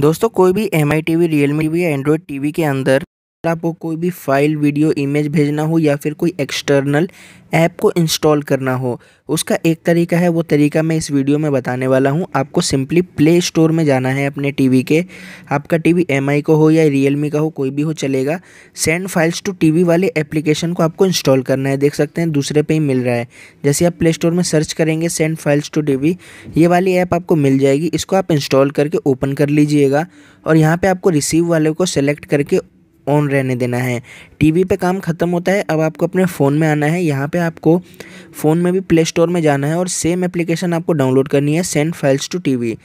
दोस्तों कोई भी M I T V Realme या एंड्रॉयड टी वी के अंदर आपको कोई भी फाइल वीडियो इमेज भेजना हो या फिर कोई एक्सटर्नल ऐप को इंस्टॉल करना हो उसका एक तरीका है वो तरीका मैं इस वीडियो में बताने वाला हूँ आपको सिंपली प्ले स्टोर में जाना है अपने टीवी के आपका टीवी एमआई का हो या रियलमी का हो कोई भी हो चलेगा सेंड फाइल्स टू टीवी वाले एप्लीकेशन को आपको इंस्टॉल करना है देख सकते हैं दूसरे पर ही मिल रहा है जैसे आप प्ले स्टोर में सर्च करेंगे सेंड फाइल्स टू वी ये वाली ऐप आपको मिल जाएगी इसको आप इंस्टॉल करके ओपन कर लीजिएगा और यहाँ पर आपको रिसीव वाले को सेलेक्ट करके ऑन रहने देना है टीवी पे काम ख़त्म होता है अब आपको अपने फ़ोन में आना है यहाँ पे आपको फ़ोन में भी प्ले स्टोर में जाना है और सेम एप्लीकेशन आपको डाउनलोड करनी है सेंड फाइल्स टू टीवी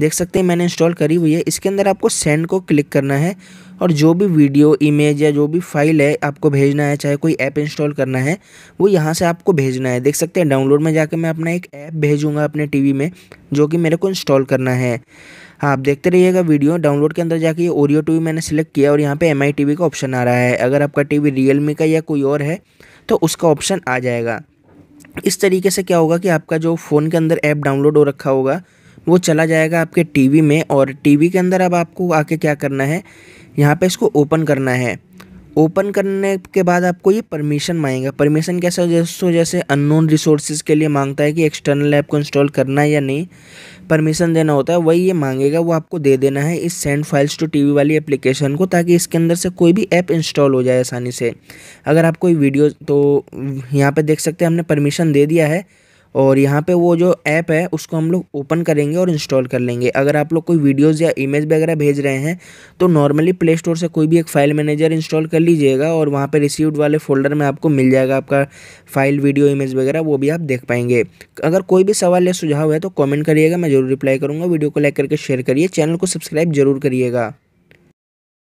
देख सकते हैं मैंने इंस्टॉल करी हुई है इसके अंदर आपको सेंड को क्लिक करना है और जो भी वीडियो इमेज या जो भी फाइल है आपको भेजना है चाहे कोई ऐप इंस्टॉल करना है वो यहाँ से आपको भेजना है देख सकते हैं डाउनलोड में जाकर मैं अपना एक ऐप भेजूँगा अपने टीवी में जो कि मेरे को इंस्टॉल करना है हाँ आप देखते रहिएगा वीडियो डाउनलोड के अंदर जाके ये ओरियो टीवी मैंने सेलेक्ट किया और यहाँ पे एम टीवी का ऑप्शन आ रहा है अगर आपका टीवी रियलमी का या कोई और है तो उसका ऑप्शन आ जाएगा इस तरीके से क्या होगा कि आपका जो फ़ोन के अंदर ऐप डाउनलोड हो रखा होगा वो चला जाएगा आपके टीवी में और टीवी के अंदर अब आपको आके क्या करना है यहाँ पे इसको ओपन करना है ओपन करने के बाद आपको ये परमिशन मांगेगा परमिशन कैसा जैसे जैसे अननोन रिसोर्सेज के लिए मांगता है कि एक्सटर्नल ऐप को इंस्टॉल करना है या नहीं परमिशन देना होता है वही ये मांगेगा वो आपको दे देना है इस सेंड फाइल्स टू टीवी वाली एप्लीकेशन को ताकि इसके अंदर से कोई भी ऐप इंस्टॉल हो जाए आसानी से अगर आप कोई वीडियो तो यहाँ पर देख सकते हैं हमने परमिशन दे दिया है और यहाँ पे वो जो ऐप है उसको हम लोग ओपन करेंगे और इंस्टॉल कर लेंगे अगर आप लोग कोई वीडियोस या इमेज वगैरह भेज रहे हैं तो नॉर्मली प्ले स्टोर से कोई भी एक फ़ाइल मैनेजर इंस्टॉल कर लीजिएगा और वहाँ पे रिसीव्ड वाले फोल्डर में आपको मिल जाएगा आपका फाइल वीडियो इमेज वगैरह वो भी आप देख पाएंगे अगर कोई भी सवाल या सुझाव है तो कॉमेंट करिएगा मैं जरूर रिप्लाई करूँगा वीडियो को लाइक करके शेयर करिए चैनल को सब्सक्राइब जरूर करिएगा